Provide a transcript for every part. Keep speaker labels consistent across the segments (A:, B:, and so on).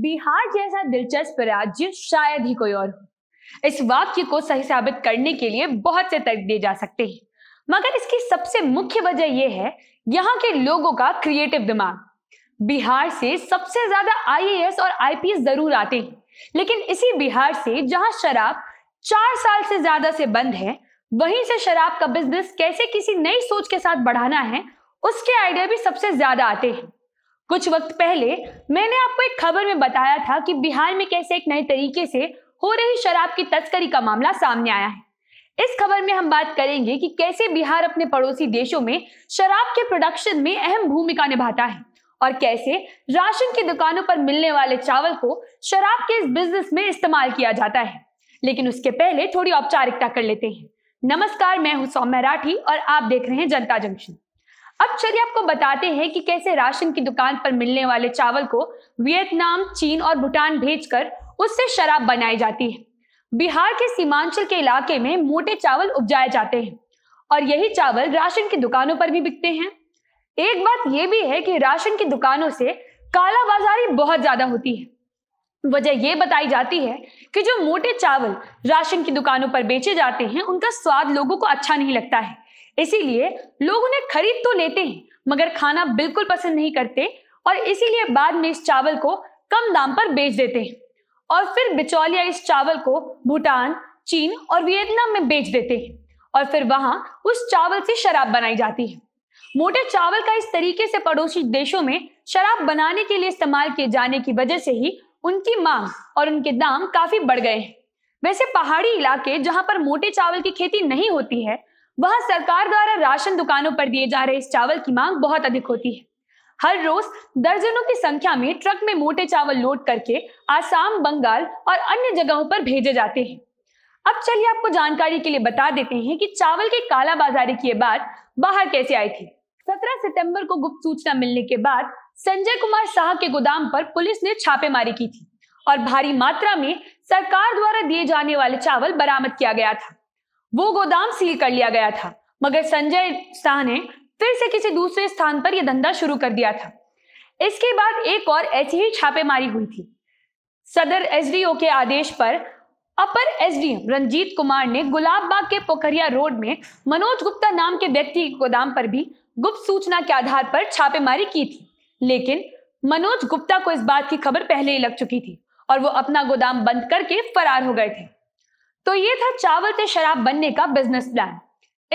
A: बिहार जैसा दिलचस्प राज्य शायद ही कोई और हो इस वाक्य को सही साबित करने के लिए बहुत से तर्क दिए जा सकते हैं मगर इसकी सबसे मुख्य वजह यह है यहाँ के लोगों का क्रिएटिव दिमाग बिहार से सबसे ज्यादा आईएएस और आईपीएस जरूर आते हैं लेकिन इसी बिहार से जहाँ शराब चार साल से ज्यादा से बंद है वहीं से शराब का बिजनेस कैसे किसी नई सोच के साथ बढ़ाना है उसके आइडिया भी सबसे ज्यादा आते हैं कुछ वक्त पहले मैंने आपको एक खबर में बताया था कि बिहार में कैसे एक नए तरीके से हो रही शराब की तस्करी का मामला सामने आया है इस खबर में हम बात करेंगे कि कैसे बिहार अपने पड़ोसी देशों में शराब के प्रोडक्शन में अहम भूमिका निभाता है और कैसे राशन की दुकानों पर मिलने वाले चावल को शराब के इस बिजनेस में इस्तेमाल किया जाता है लेकिन उसके पहले थोड़ी औपचारिकता कर लेते हैं नमस्कार मैं हूं सौम्य राठी और आप देख रहे हैं जनता जंक्शन अब चलिए आपको बताते हैं कि कैसे राशन की दुकान पर मिलने वाले चावल को वियतनाम चीन और भूटान भेजकर उससे शराब बनाई जाती है बिहार के सीमांचल के इलाके में मोटे चावल उपजाए जाते हैं और यही चावल राशन की दुकानों पर भी बिकते हैं एक बात यह भी है कि राशन की दुकानों से काला बाजारी बहुत ज्यादा होती है वजह यह बताई जाती है कि जो मोटे चावल राशन की दुकानों पर बेचे जाते हैं उनका स्वाद लोगों को अच्छा नहीं लगता है इसीलिए लोग उन्हें खरीद तो लेते हैं मगर खाना बिल्कुल पसंद नहीं करते और इसीलिए बाद में इस चावल को कम दाम पर बेच देते हैं और फिर बिचौलिया इस चावल को भूटान चीन और वियतनाम में बेच देते हैं और फिर वहां उस चावल से शराब बनाई जाती है मोटे चावल का इस तरीके से पड़ोसी देशों में शराब बनाने के लिए इस्तेमाल किए जाने की वजह से ही उनकी मांग और उनके दाम काफी बढ़ गए हैं वैसे पहाड़ी इलाके जहां पर मोटे चावल की खेती नहीं होती है वहां सरकार द्वारा राशन दुकानों पर दिए जा रहे इस चावल की मांग बहुत अधिक होती है हर रोज दर्जनों की संख्या में ट्रक में मोटे चावल लोड करके आसाम बंगाल और अन्य जगहों पर भेजे जाते हैं अब चलिए आपको जानकारी के लिए बता देते हैं कि चावल के काला बाजारी की बात बाहर कैसे आई थी 17 सितंबर को गुप्त सूचना मिलने के बाद संजय कुमार शाह के गोदाम पर पुलिस ने छापेमारी की थी और भारी मात्रा में सरकार द्वारा दिए जाने वाले चावल बरामद किया गया था वो गोदाम सील कर लिया गया था मगर संजय शाह ने फिर से किसी दूसरे स्थान पर यह धंधा शुरू कर दिया था इसके बाद एक और ऐसी ही छापेमारी हुई थी सदर एसडीओ के आदेश पर अपर एसडीएम रंजीत कुमार ने गुलाबबाग के पोखरिया रोड में मनोज गुप्ता नाम के व्यक्ति के गोदाम पर भी गुप्त सूचना के आधार पर छापेमारी की थी लेकिन मनोज गुप्ता को इस बात की खबर पहले ही लग चुकी थी और वो अपना गोदाम बंद करके फरार हो गए थे तो ये था चावल से शराब बनने का बिजनेस प्लान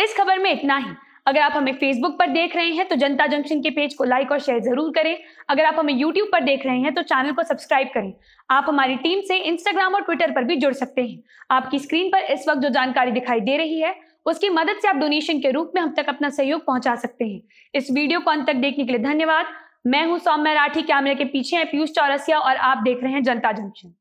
A: इस खबर में इतना ही अगर आप हमें फेसबुक पर देख रहे हैं तो जनता जंक्शन के पेज को लाइक और शेयर जरूर करें अगर आप हमें यूट्यूब पर देख रहे हैं तो चैनल को सब्सक्राइब करें आप हमारी टीम से इंस्टाग्राम और ट्विटर पर भी जुड़ सकते हैं आपकी स्क्रीन पर इस वक्त जो जानकारी दिखाई दे रही है उसकी मदद से आप डोनेशन के रूप में हम तक अपना सहयोग पहुंचा सकते हैं इस वीडियो को अंत तक देखने के लिए धन्यवाद मैं हूं सौम्य राठी कैमरे के पीछे है पीयूष चौरसिया और आप देख रहे हैं जनता जंक्शन